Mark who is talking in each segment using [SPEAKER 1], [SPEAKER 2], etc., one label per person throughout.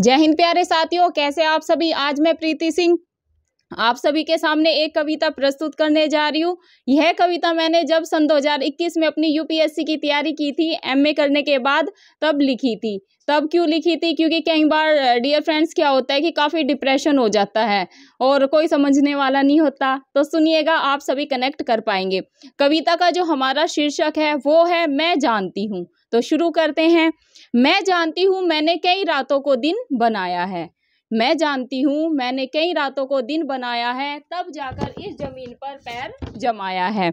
[SPEAKER 1] जय हिंद प्यारे साथियों कैसे आप सभी आज मैं प्रीति सिंह आप सभी के सामने एक कविता प्रस्तुत करने जा रही हूँ यह कविता मैंने जब सन 2021 में अपनी यूपीएससी की तैयारी की थी एमए करने के बाद तब लिखी थी तब क्यों लिखी थी क्योंकि कई बार डियर फ्रेंड्स क्या होता है कि काफ़ी डिप्रेशन हो जाता है और कोई समझने वाला नहीं होता तो सुनिएगा आप सभी कनेक्ट कर पाएंगे कविता का जो हमारा शीर्षक है वो है मैं जानती हूँ तो शुरू करते हैं मैं जानती हूँ मैंने कई रातों को दिन बनाया है मैं जानती हूँ मैंने कई रातों को दिन बनाया है तब जाकर इस जमीन पर पैर जमाया है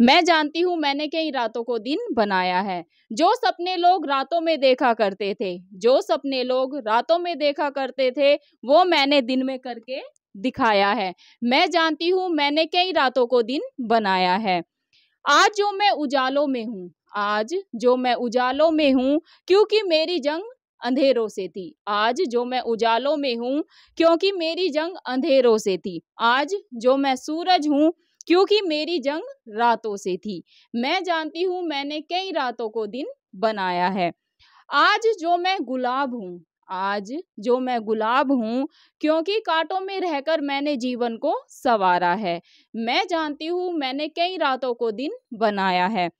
[SPEAKER 1] मैं जानती हूँ मैंने कई रातों को दिन बनाया है जो सपने लोग रातों में देखा करते थे जो सपने लोग रातों में देखा करते थे वो मैंने दिन में करके दिखाया है मैं जानती हूँ मैंने कई रातों को दिन बनाया है आज जो मैं उजालों में हूँ आज जो मैं उजालों में हूँ क्योंकि मेरी जंग अंधेरों से थी आज जो मैं उजालों में हूँ क्योंकि मेरी जंग अंधेरों से थी आज जो मैं सूरज हूँ क्योंकि मेरी जंग रातों से थी मैं जानती हूँ मैंने कई रातों को दिन बनाया है आज जो मैं गुलाब हूँ आज जो मैं गुलाब हूँ क्योंकि कांटों में रहकर मैंने जीवन को संवारा है मैं जानती हूँ मैंने कई रातों को दिन बनाया है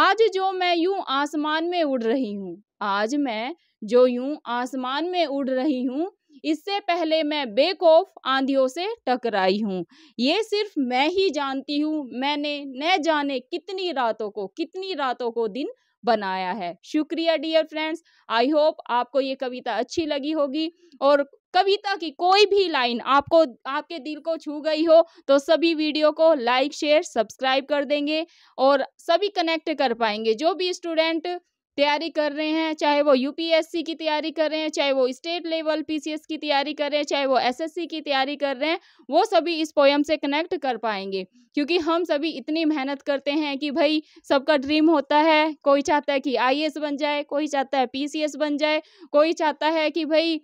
[SPEAKER 1] आज जो मैं यूं आसमान में उड़ रही हूँ आज मैं जो यूं आसमान में उड़ रही हूँ इससे पहले मैं बेकौफ आंधियों से टकराई हूँ ये सिर्फ मैं ही जानती हूँ मैंने न जाने कितनी रातों को कितनी रातों को दिन बनाया है शुक्रिया डियर फ्रेंड्स आई होप आपको ये कविता अच्छी लगी होगी और कविता की कोई भी लाइन आपको आपके दिल को छू गई हो तो सभी वीडियो को लाइक शेयर सब्सक्राइब कर देंगे और सभी कनेक्ट कर पाएंगे जो भी स्टूडेंट तैयारी कर रहे हैं चाहे वो यूपीएससी की तैयारी कर रहे हैं चाहे वो स्टेट लेवल पीसीएस की तैयारी कर रहे हैं चाहे वो एसएससी की तैयारी कर रहे हैं वो सभी इस पोयम से कनेक्ट कर पाएंगे क्योंकि हम सभी इतनी मेहनत करते हैं कि भाई सबका ड्रीम होता है कोई चाहता है कि आई बन जाए कोई चाहता है पी बन जाए कोई चाहता है कि भाई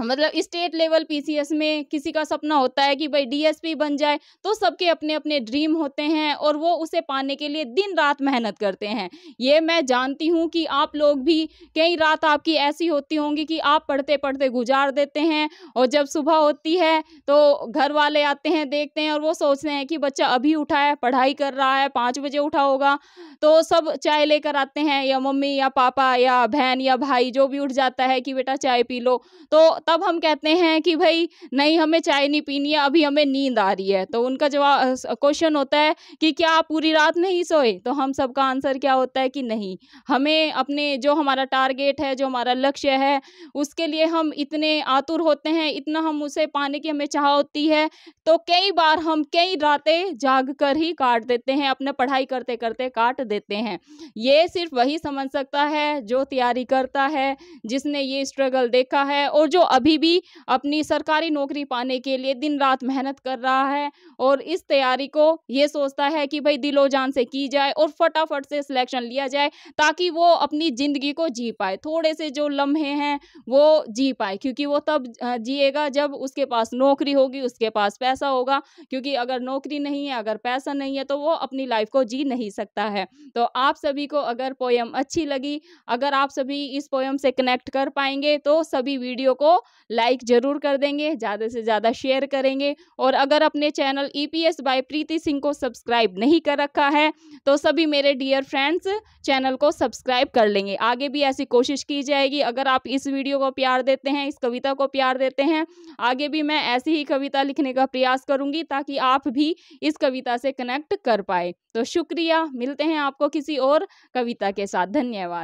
[SPEAKER 1] मतलब स्टेट लेवल पीसीएस में किसी का सपना होता है कि भाई डीएसपी बन जाए तो सबके अपने अपने ड्रीम होते हैं और वो उसे पाने के लिए दिन रात मेहनत करते हैं ये मैं जानती हूँ कि आप लोग भी कई रात आपकी ऐसी होती होंगी कि आप पढ़ते पढ़ते गुजार देते हैं और जब सुबह होती है तो घर वाले आते हैं देखते हैं और वो सोचते हैं कि बच्चा अभी उठा है पढ़ाई कर रहा है पाँच बजे उठा होगा तो सब चाय लेकर आते हैं या मम्मी या पापा या बहन या भाई जो भी उठ जाता है कि बेटा चाय पी लो तो तब हम कहते हैं कि भाई नहीं हमें चाय नहीं पीनी है अभी हमें नींद आ रही है तो उनका जवाब क्वेश्चन होता है कि क्या आप पूरी रात नहीं सोए तो हम सबका आंसर क्या होता है कि नहीं हमें अपने जो हमारा टारगेट है जो हमारा लक्ष्य है उसके लिए हम इतने आतुर होते हैं इतना हम उसे पाने की हमें चाह होती है तो कई बार हम कई रातें जाग कर ही काट देते हैं अपने पढ़ाई करते करते काट देते हैं ये सिर्फ वही समझ सकता है जो तैयारी करता है जिसने ये स्ट्रगल देखा है और जो अभी भी अपनी सरकारी नौकरी पाने के लिए दिन रात मेहनत कर रहा है और इस तैयारी को ये सोचता है कि भाई दिलो जान से की जाए और फटाफट से सिलेक्शन लिया जाए ताकि वो अपनी ज़िंदगी को जी पाए थोड़े से जो लम्हे हैं वो जी पाए क्योंकि वो तब जिएगा जब उसके पास नौकरी होगी उसके पास पैसा होगा क्योंकि अगर नौकरी नहीं है अगर पैसा नहीं है तो वो अपनी लाइफ को जी नहीं सकता है तो आप सभी को अगर पोएम अच्छी लगी अगर आप सभी इस पोएम से कनेक्ट कर पाएंगे तो सभी वीडियो को लाइक ज़रूर कर देंगे ज़्यादा से ज़्यादा शेयर करेंगे और अगर अपने channel E P S by Preeti Singh को सब्सक्राइब नहीं कर रखा है तो सभी मेरे डियर फ्रेंड्स चैनल को सब्सक्राइब कर लेंगे आगे भी ऐसी कोशिश की जाएगी अगर आप इस वीडियो को प्यार देते हैं इस कविता को प्यार देते हैं आगे भी मैं ऐसी ही कविता लिखने का प्रयास करूँगी ताकि आप भी इस कविता से कनेक्ट कर पाए तो शुक्रिया मिलते हैं आपको किसी और कविता के साथ धन्यवाद